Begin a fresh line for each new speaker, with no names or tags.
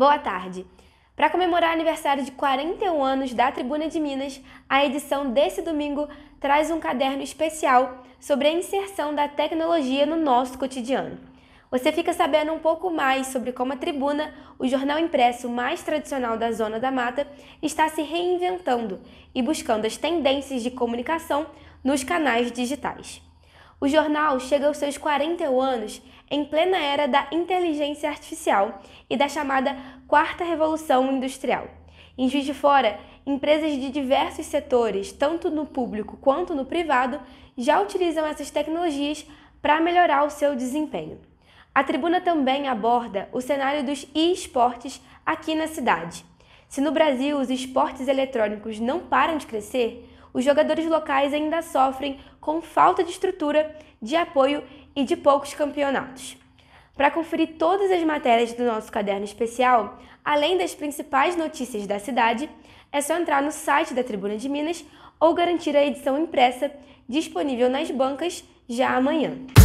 Boa tarde! Para comemorar o aniversário de 41 anos da Tribuna de Minas, a edição desse domingo traz um caderno especial sobre a inserção da tecnologia no nosso cotidiano. Você fica sabendo um pouco mais sobre como a Tribuna, o jornal impresso mais tradicional da Zona da Mata, está se reinventando e buscando as tendências de comunicação nos canais digitais. O jornal chega aos seus 41 anos em plena era da inteligência artificial e da chamada Quarta Revolução Industrial. Em Juiz de Fora, empresas de diversos setores, tanto no público quanto no privado, já utilizam essas tecnologias para melhorar o seu desempenho. A tribuna também aborda o cenário dos e-esportes aqui na cidade. Se no Brasil os esportes eletrônicos não param de crescer, os jogadores locais ainda sofrem com falta de estrutura, de apoio e de poucos campeonatos. Para conferir todas as matérias do nosso caderno especial, além das principais notícias da cidade, é só entrar no site da Tribuna de Minas ou garantir a edição impressa disponível nas bancas já amanhã.